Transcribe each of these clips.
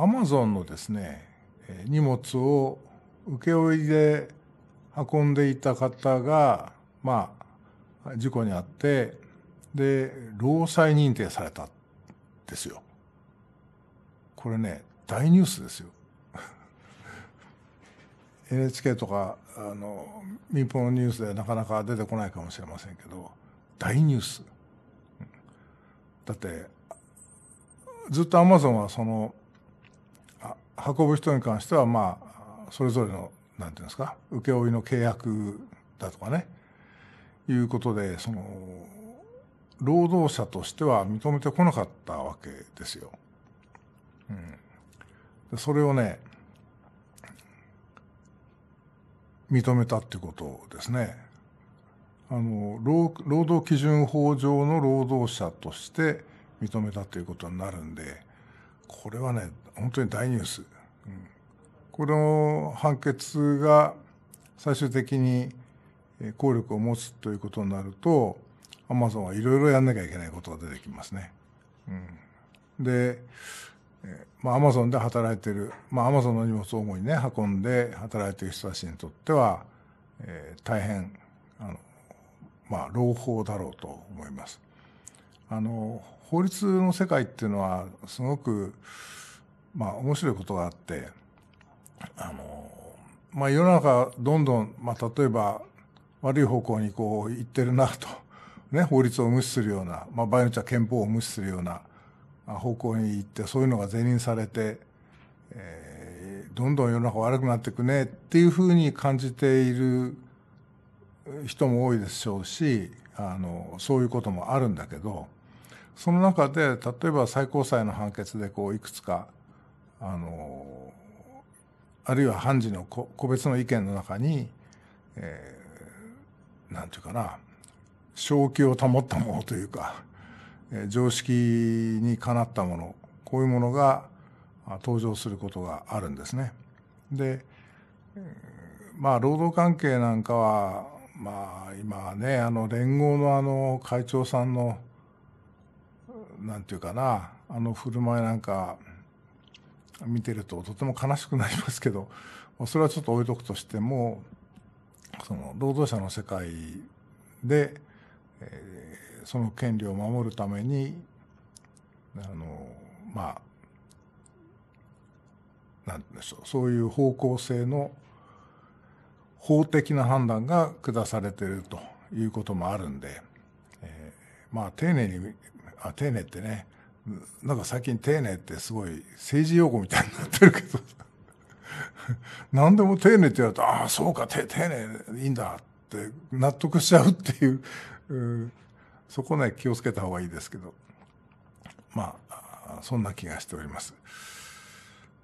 アマゾンのですね、荷物を受け負で運んでいた方が、まあ、事故に遭って、で、労災認定されたんですよ。これね、大ニュースですよ。NHK とかあの民放のニュースでなかなか出てこないかもしれませんけど大ニュースだってずっとアマゾンはその運ぶ人に関してはまあそれぞれのなんていうんですか請負の契約だとかねいうことでその労働者としては認めてこなかったわけですよ。うん、それをね認めたってことですね。あの労労働基準法上の労働者として認めたということになるんでこれはね本当に大ニュース。この判決が最終的に効力を持つということになるとアマゾンはいろいろやんなきゃいけないことが出てきますね。うん、で、まあ、アマゾンで働いてる、まあ、アマゾンの荷物を主にね運んで働いてる人たちにとっては、えー、大変あの、まあ、朗報だろうと思います。あの法律の世界っていうのはすごくまあ、面白いことがあってあの、まあ、世の中どんどん、まあ、例えば悪い方向にこう行ってるなと、ね、法律を無視するような、まあ、場合によっては憲法を無視するような方向に行ってそういうのが是認されて、えー、どんどん世の中悪くなっていくねっていうふうに感じている人も多いでしょうしあのそういうこともあるんだけどその中で例えば最高裁の判決でこういくつかあのあるいは判事の個別の意見の中に、えー、なんていうかな正気を保ったものというか、えー、常識にかなったものこういうものが登場することがあるんですね。で、まあ労働関係なんかはまあ今ねあの連合のあの会長さんのなんていうかなあの振る舞いなんか見てるととても悲しくなりますけど それはちょっと置いとくとしてもその労働者の世界で、えー、その権利を守るためにあのまあなんでしょうそういう方向性の法的な判断が下されているということもあるんで、えー、まあ丁寧にあ丁寧ってねなんか最近丁寧ってすごい政治用語みたいになってるけど 何でも丁寧って言われたら、ああ、そうか、丁寧いいんだって納得しちゃうっていう、うそこね、気をつけた方がいいですけど、まあ、そんな気がしております。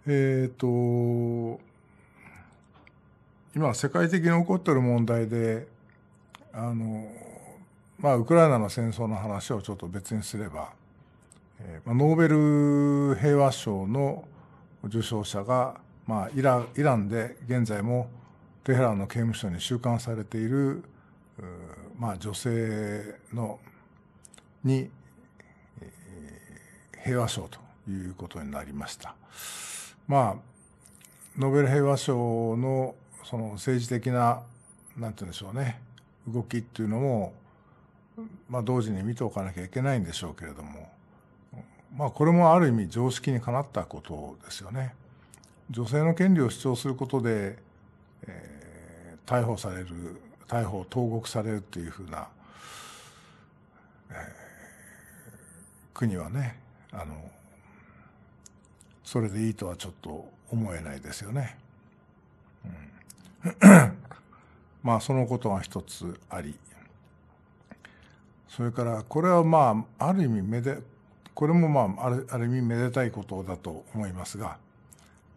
えっ、ー、と、今、世界的に起こってる問題で、あの、まあ、ウクライナの戦争の話をちょっと別にすれば、まあ、ノーベル平和賞の受賞者が、まあ、イライランで現在もテヘランの刑務所に収監されている、まあ、女性のに、え平和賞ということになりました。まあ、ノーベル平和賞のその政治的ななんて言うんでしょうね動きっていうのも、まあ、同時に見ておかなきゃいけないんでしょうけれどもまあ、これもある意味常識にかなったことですよね。女性の権利を主張することで、えー、逮捕される逮捕投獄されるというふうな、えー、国はねあのそれでいいとはちょっと思えないですよね。うん、まあそのことが一つありそれからこれはまあある意味目でこれもまあ、あるある意味めでたいことだと思いますが、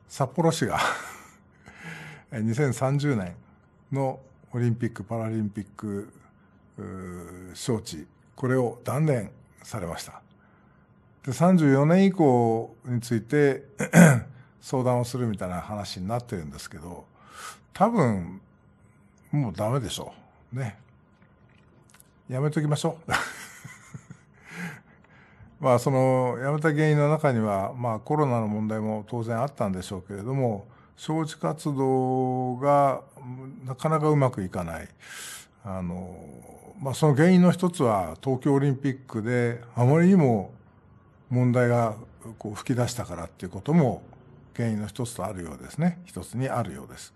札幌市が2030 年のオリンピック・パラリンピック招致、これを断念されました。で、34年以降について 相談をするみたいな話になってるんですけど、多分、もうダメでしょう。ね。やめときましょう。まあ、その辞めた原因の中には、まあ、コロナの問題も当然あったんでしょうけれども招致活動がなかなかうまくいかないあの、まあ、その原因の一つは東京オリンピックであまりにも問題がこう吹き出したからっていうことも原因の一つとあるようですね一つにあるようです。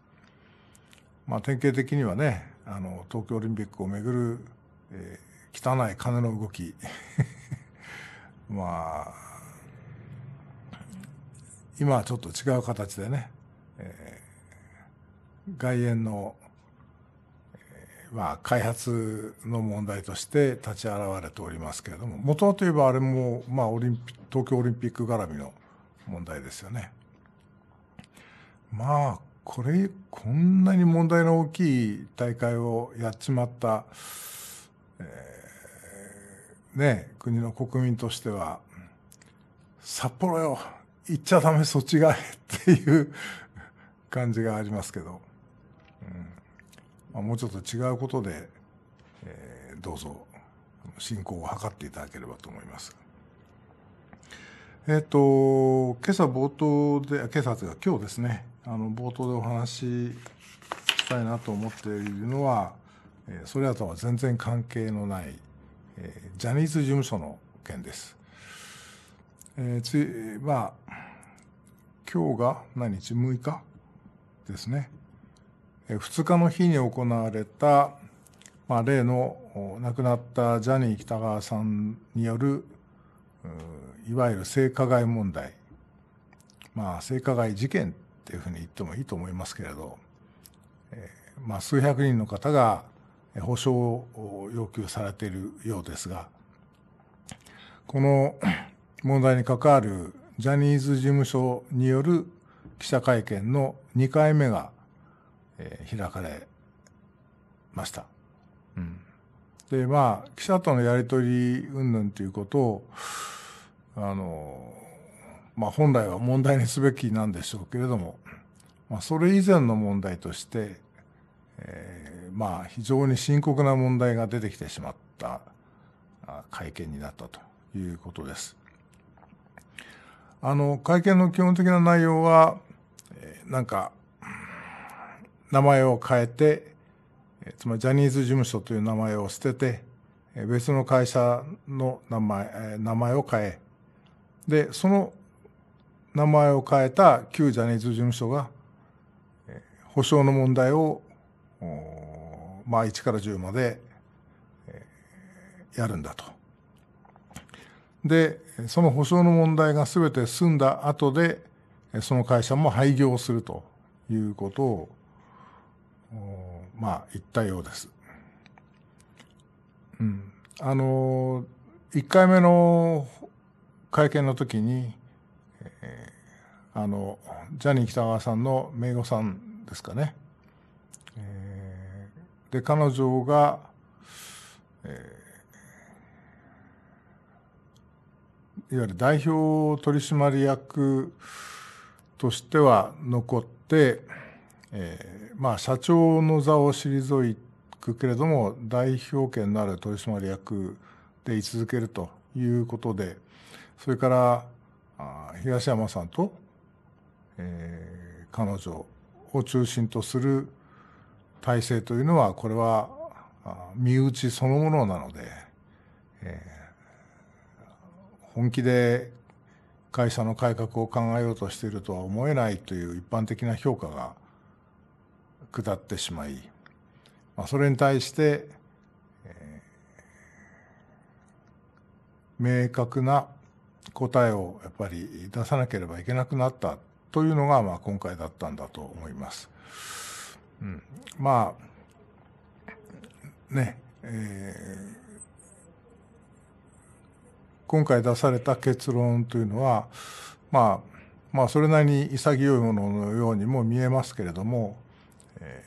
まあ、典型的にはねあの東京オリンピックをめぐる、えー、汚い金の動きまあ、今はちょっと違う形でね、えー、外苑の、えー、まあ、開発の問題として立ち現れておりますけれども、もとといえばあれも、まあ、オリンピ東京オリンピック絡みの問題ですよね。まあ、これ、こんなに問題の大きい大会をやっちまった、えーね、国の国民としては、札幌よ、行っちゃダメ、そっちがっていう感じがありますけど、うんまあ、もうちょっと違うことで、えー、どうぞ進行を図っていただければと思います。えっ、ー、と、今朝冒頭で、今朝というか今日ですね、あの冒頭でお話ししたいなと思っているのは、えー、それらとは全然関係のない、えー、ジャニーズ事務所の件です。えー、つまあ、今日が何日 ?6 日ですね。えー、2日の日に行われた、まあ、例の亡くなったジャニー喜多川さんによる、いわゆる性加害問題。まあ、性加害事件っていうふうに言ってもいいと思いますけれど、えー、まあ、数百人の方が、保証を要求されているようですが、この問題に関わるジャニーズ事務所による記者会見の2回目が開かれました。うん、で、まあ、記者とのやりとり云々ということを、あの、まあ本来は問題にすべきなんでしょうけれども、まあ、それ以前の問題として、えーまあ、非常に深刻な問題が出てきてしまった会見になったということです。あの会見の基本的な内容は、なんか、名前を変えて、つまりジャニーズ事務所という名前を捨てて、別の会社の名前名前を変え、で、その名前を変えた旧ジャニーズ事務所が、補償の問題をまあ、1から10まで、えー、やるんだと。で、その保証の問題が全て済んだ後で、その会社も廃業するということを、まあ、言ったようです。うん。あの、1回目の会見の時に、えー、あの、ジャニー喜多川さんの名護さんですかね、で、彼女が、えー、いわゆる代表取締役としては残って、えー、まあ、社長の座を退くけれども、代表権のある取締役で居続けるということで、それから、あ東山さんと、えー、彼女を中心とする体制というのはこれは身内そのものなので、えー、本気で会社の改革を考えようとしているとは思えないという一般的な評価が下ってしまい、まあ、それに対して、えー、明確な答えをやっぱり出さなければいけなくなったというのが、まあ、今回だったんだと思います。まあね、えー、今回出された結論というのは、まあ、まあそれなりに潔いもののようにも見えますけれども、え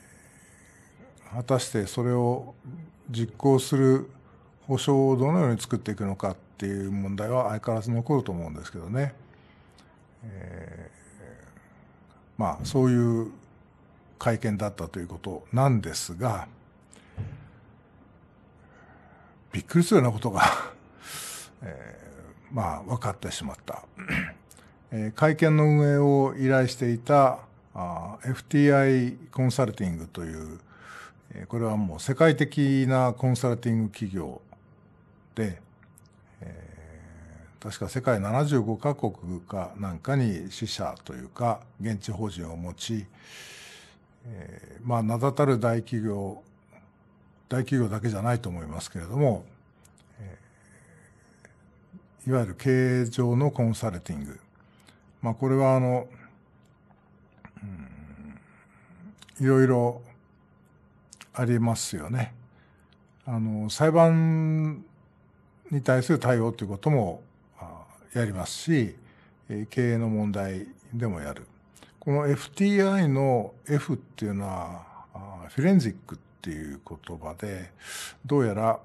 ー、果たしてそれを実行する保証をどのように作っていくのかっていう問題は相変わらず残ると思うんですけどね、えー、まあそういう会見だったということなんですが、びっくりするようなことが えー、まあ、分かってしまった。えー、会見の運営を依頼していたあ FTI コンサルティングという、えー、これはもう世界的なコンサルティング企業で、えー、確か世界75カ国かなんかに支社というか現地法人を持ち、えー、まあ名だたる大企業大企業だけじゃないと思いますけれども、えー、いわゆる経営上のコンサルティング、まあ、これはあの、うん、いろいろありますよね。あの裁判に対する対応ということもやりますし経営の問題でもやるこの FTI の F っていうのは、フィレンジックっていう言葉で、どうやら、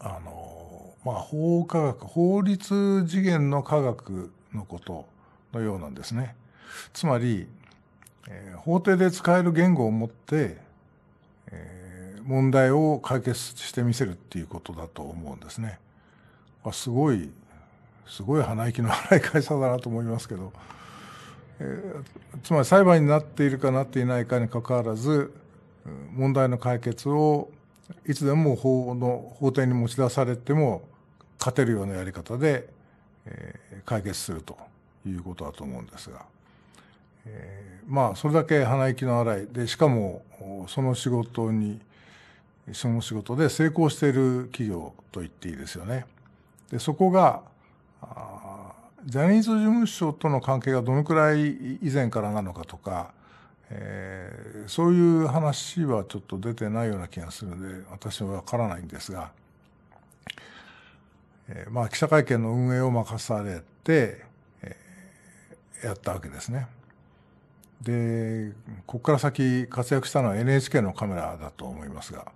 あの、まあ、法科学、法律次元の科学のことのようなんですね。つまり、えー、法廷で使える言語を持って、えー、問題を解決してみせるっていうことだと思うんですね。まあ、すごい、すごい鼻息の荒い会社だなと思いますけど。つまり裁判になっているかなっていないかにかかわらず問題の解決をいつでも法の法廷に持ち出されても勝てるようなやり方で解決するということだと思うんですが、えまあそれだけ鼻息の荒いでしかもその仕事にその仕事で成功している企業と言っていいですよね。でそこがジャニーズ事務所との関係がどのくらい以前からなのかとか、えー、そういう話はちょっと出てないような気がするので、私はわからないんですが、えー、まあ、記者会見の運営を任されて、えー、やったわけですね。で、ここから先活躍したのは NHK のカメラだと思いますが、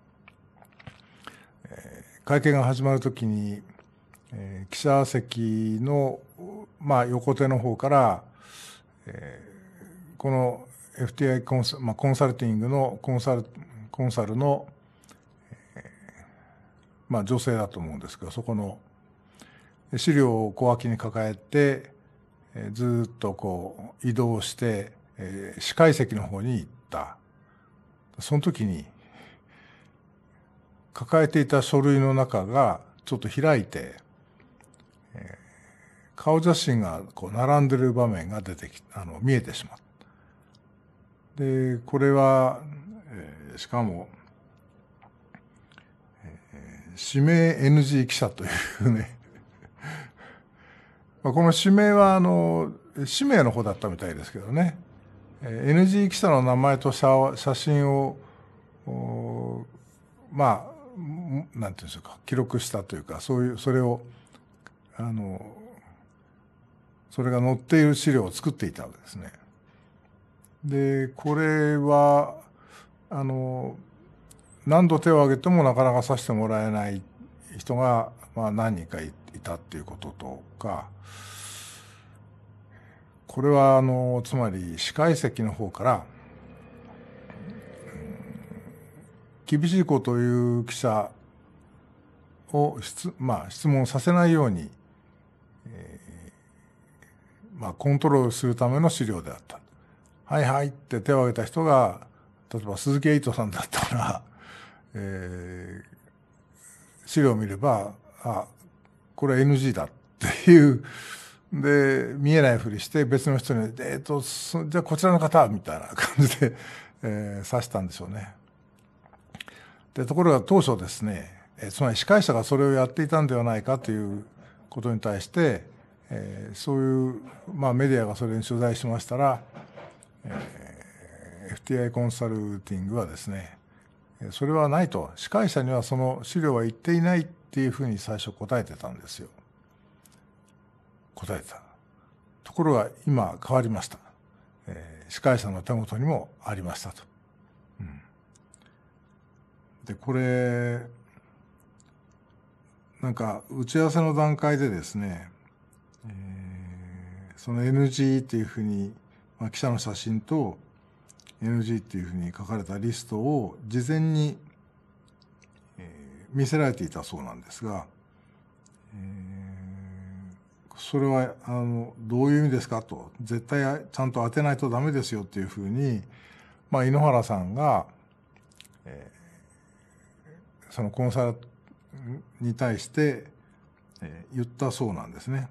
えー、会見が始まるときに、えー、記者席のまあ、横手の方から、えー、この FTI コンサ,、まあ、コンサルティングのコンサルコンサルの、えー、まあ、女性だと思うんですけどそこの資料を小脇に抱えて、えー、ずっとこう移動して、えー、司会席の方に行ったその時に抱えていた書類の中がちょっと開いて、えー顔写真がこう並んでる場面が出てきあの見えてしまった。でこれは、えー、しかも、えー、指名 NG 記者というね まあこの指名はあの氏名の方だったみたいですけどね、えー、NG 記者の名前と写写真をまあなんていうんでしょうか記録したというかそういうそれをあのそれが載っている資料を作っていたわけですね。でこれはあの何度手を挙げてもなかなかさしてもらえない人が、まあ、何人かいたっていうこととかこれはあのつまり司会席の方から、厳しいことを言う記者を質,、まあ、質問させないようにまあ、コントロールするための資料であった。はいはいって手を挙げた人が、例えば鈴木エイトさんだったら、えー、資料を見れば、あ、これ NG だっていう、で、見えないふりして別の人に、えっ、ー、と、じゃあこちらの方みたいな感じで、えー、指したんでしょうね。で、ところが当初ですね、えー、つまり司会者がそれをやっていたんではないかということに対して、えー、そういう、まあ、メディアがそれに取材しましたら、えー、FTI コンサルティングはですねそれはないと司会者にはその資料は言っていないっていうふうに最初答えてたんですよ答えたところが今変わりました、えー、司会者の手元にもありましたと、うん、でこれなんか打ち合わせの段階でですねその NG っていうふうに、まあ、記者の写真と NG っていうふうに書かれたリストを事前に、えー、見せられていたそうなんですが、えー、それはあのどういう意味ですかと絶対ちゃんと当てないとダメですよっていうふうに、まあ、井ノ原さんが、えー、そのコンサルに対して、えー、言ったそうなんですね。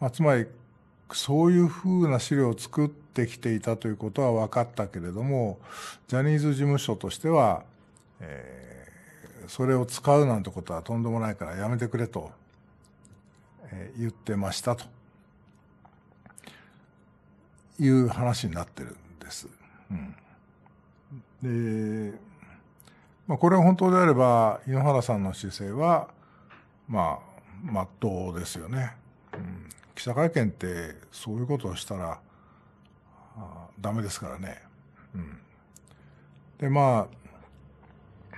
まあ、つまりそういうふうな資料を作ってきていたということは分かったけれども、ジャニーズ事務所としては、えー、それを使うなんてことはとんでもないからやめてくれと、えー、言ってましたという話になってるんです。うん、で、まあ、これが本当であれば、井ノ原さんの姿勢は、まあ、まっとうですよね。うん記者会見ってそういうことをしたらダメですからね。うん、でまあ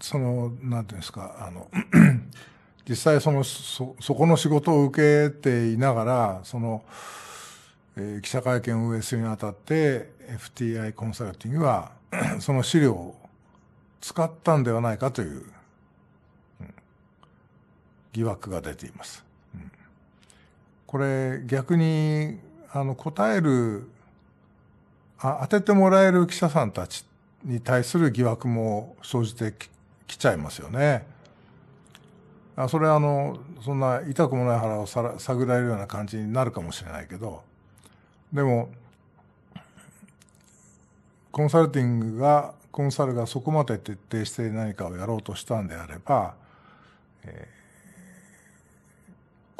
そのなんていうんですかあの 実際そのそそこの仕事を受けていながらその、えー、記者会見を運営するにあたって FTI コンサルティングは その資料を使ったんではないかという疑惑が出ています。うん、これ逆にあの答えるあ当ててもらえる記者さんたちに対する疑惑も生じてきちゃいますよね。あそれはあのそんな痛くもない腹を探られるような感じになるかもしれないけどでもコンサルティングがコンサルがそこまで徹底して何かをやろうとしたんであれば、えー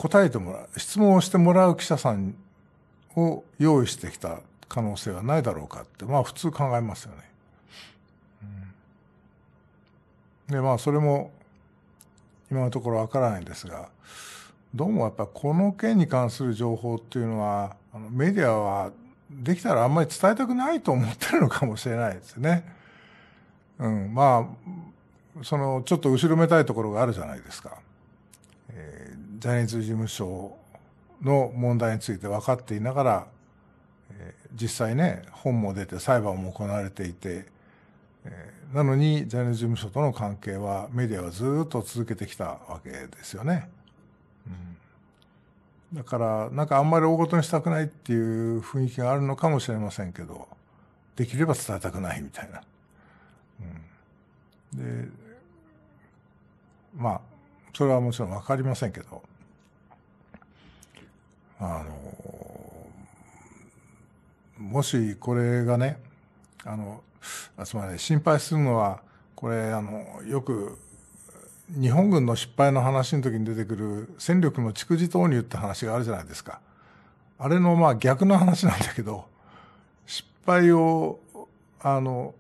答えてもらう、質問をしてもらう記者さんを用意してきた可能性はないだろうかって、まあ普通考えますよね。うん、で、まあそれも今のところわからないんですが、どうもやっぱこの件に関する情報っていうのは、あのメディアはできたらあんまり伝えたくないと思ってるのかもしれないですね。うん、まあ、そのちょっと後ろめたいところがあるじゃないですか。ジャニーズ事務所の問題について分かっていながら、えー、実際ね、本も出て裁判も行われていて、えー、なのにジャニーズ事務所との関係はメディアはずっと続けてきたわけですよね。うん、だからなんかあんまり大ごとにしたくないっていう雰囲気があるのかもしれませんけど、できれば伝えたくないみたいな。うん、で、まあ、それはもちろん分かりませんけど、あのもしこれがねあのつまり心配するのはこれあのよく日本軍の失敗の話の時に出てくる戦力の蓄次投入って話があるじゃないですかあれのまあ逆の話なんだけど失敗をあの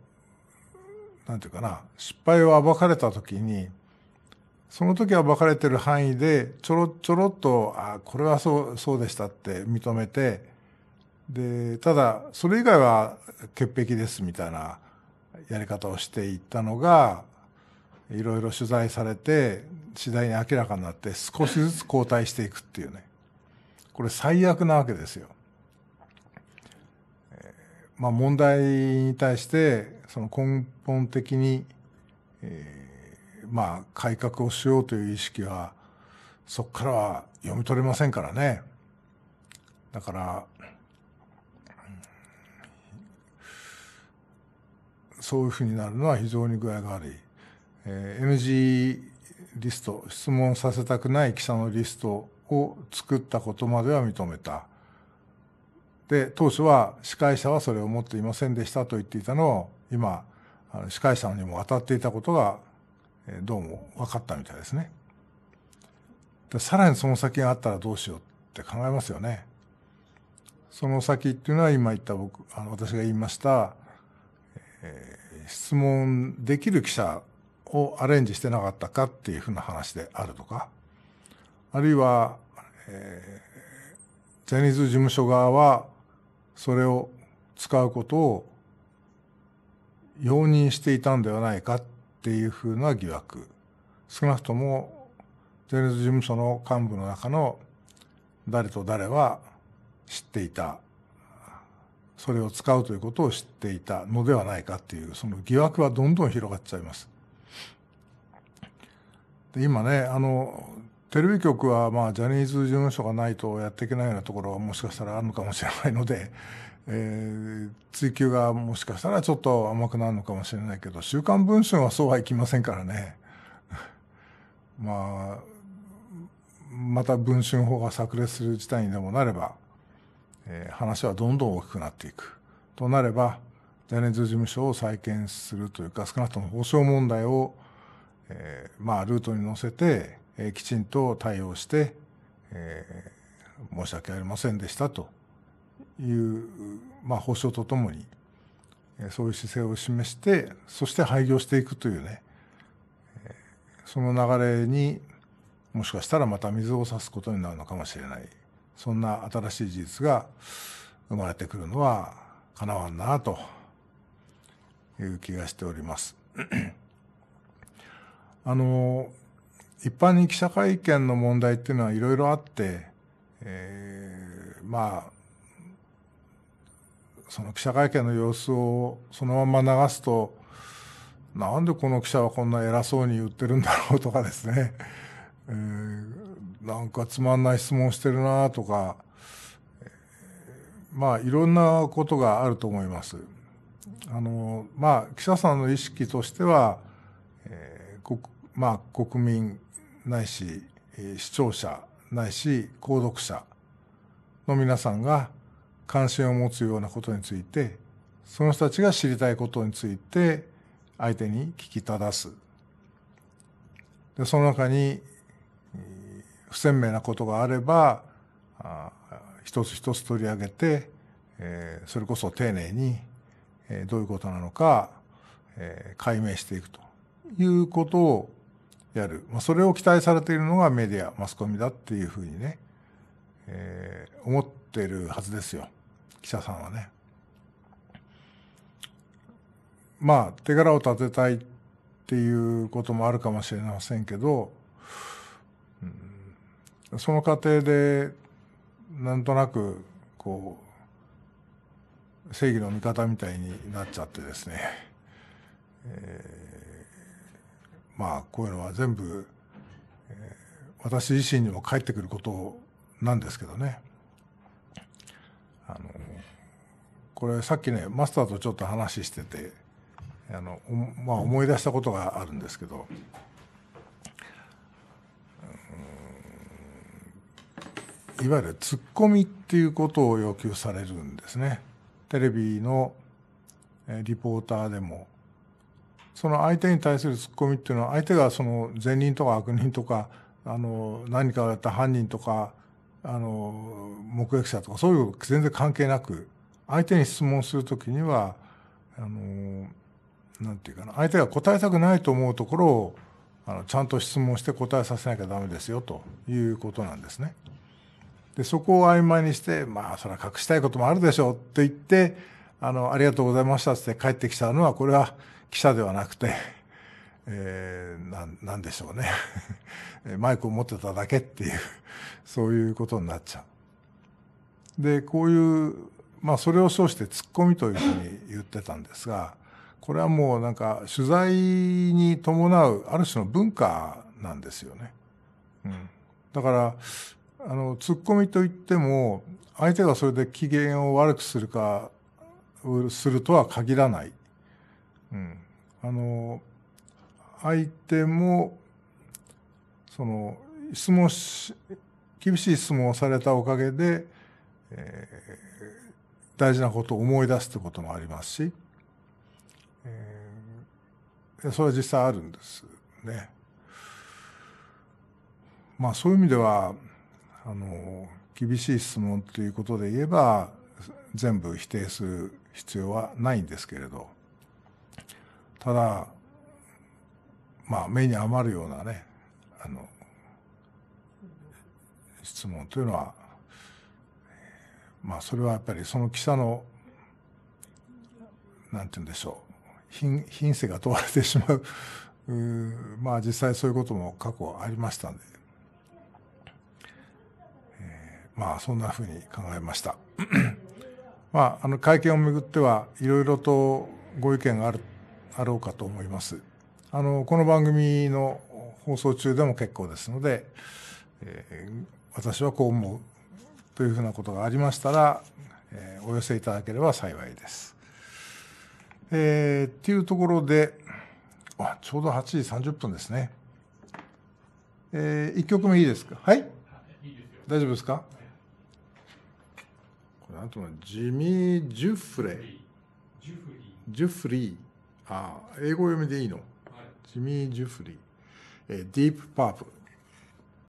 なんていうかな失敗を暴かれた時にその時は分かれてる範囲で、ちょろちょろっと、あこれはそう、そうでしたって認めて、で、ただ、それ以外は潔癖ですみたいなやり方をしていったのが、いろいろ取材されて、次第に明らかになって、少しずつ後退していくっていうね。これ最悪なわけですよ。えまあ問題に対して、その根本的に、えーまあ、改革をしようという意識は、そこからは読み取れませんからね。だから、そういうふうになるのは非常に具合が悪い。えー、NG リスト、質問させたくない記者のリストを作ったことまでは認めた。で、当初は司会者はそれを持っていませんでしたと言っていたのを、今、司会者にも当たっていたことがどうも分かったみたいですね。さらにその先があったらどうしようって考えますよね。その先っていうのは今言った僕、あの私が言いました、えー、質問できる記者をアレンジしてなかったかっていうふうな話であるとか、あるいは、えー、ジャニーズ事務所側はそれを使うことを容認していたんではないかっっていうふうな疑惑少なくともジャニーズ事務所の幹部の中の誰と誰は知っていたそれを使うということを知っていたのではないかっていうその疑惑はどんどん広がっちゃいます。で今ねあのテレビ局はまあジャニーズ事務所がないとやっていけないようなところはもしかしたらあるのかもしれないのでえー、追求がもしかしたらちょっと甘くなるのかもしれないけど、週刊文春はそうはいきませんからね。まあ、また文春法が炸裂する事態にでもなれば、えー、話はどんどん大きくなっていく。となれば、ジャニーズ事務所を再建するというか、少なくとも保証問題を、えー、まあ、ルートに乗せて、えー、きちんと対応して、えー、申し訳ありませんでしたと。いう、まあ、保証とともに、そういう姿勢を示して、そして廃業していくというね、その流れにもしかしたらまた水を差すことになるのかもしれない。そんな新しい事実が生まれてくるのはかなわんなという気がしております。あの、一般に記者会見の問題っていうのはいろいろあって、えー、まあ、その記者会見の様子をそのまま流すと、なんでこの記者はこんな偉そうに言ってるんだろうとかですね、えー、なんかつまんない質問してるなとか、まあいろんなことがあると思います。あの、まあ記者さんの意識としては、えー、まあ国民ないし、視聴者ないし、購読者の皆さんが、関心を持つようなことについてその人たちが知りたいことについて相手に聞き正すでその中に不鮮明なことがあればあ一つ一つ取り上げて、えー、それこそ丁寧に、えー、どういうことなのか、えー、解明していくということをやる、まあ、それを期待されているのがメディアマスコミだっていうふうにね、えー、思ってるはずですよ。記者さんはね。まあ、手柄を立てたいっていうこともあるかもしれませんけど、うん、その過程で、なんとなく、こう、正義の味方みたいになっちゃってですね、えー、まあ、こういうのは全部、えー、私自身にも返ってくることなんですけどね。あのこれさっきねマスターとちょっと話しててあの、まあ、思い出したことがあるんですけどいわゆるツッコミっていうことを要求されるんですねテレビのリポーターでもその相手に対するツッコミっていうのは相手がその善人とか悪人とかあの何かをやった犯人とかあの目撃者とかそういう全然関係なく相手に質問するときにはあのなんていうかな相手が答えたくないと思うところをあのちゃんと質問して答えさせなきゃダメですよということなんですね。でそこを曖昧にしてまあそれは隠したいこともあるでしょうって言ってあのありがとうございましたって帰ってきたのはこれは記者ではなくて、えー、ななんでしょうね マイクを持ってただけっていうそういうことになっちゃう。でこういうまあ、それを称してツッコミというふうに言ってたんですが、これはもうなんか取材に伴うある種の文化なんですよね。うん、だから、あの、ツッコミといっても、相手がそれで機嫌を悪くするか、するとは限らない。うん。あの、相手も、その、質問し、厳しい質問をされたおかげで、え大事なことを思い出すということもありますし、えー、それは実際あるんですね。まあそういう意味ではあの厳しい質問ということで言えば全部否定する必要はないんですけれどただまあ目に余るようなねあの質問というのはまあ、それはやっぱりその記者のなんて言うんでしょう品品性が問われてしまうまあ実際そういうことも過去ありましたんで、えー、まあそんなふうに考えました。まあ、あの会見をめぐってはいろいろとご意見があるあろうかと思います。あのこの番組の放送中でも結構ですので、えー、私はこう思うというふうなことがありましたら、えー、お寄せいただければ幸いです。えー、っていうところで、あちょうど8時30分ですね。えー、1曲目いいですかはい大丈夫ですかこれなとジミー・ジュフレジュフリーあ英語読みでいいの、はい、ジミー・ジュフリー、えー、ディープ・パープル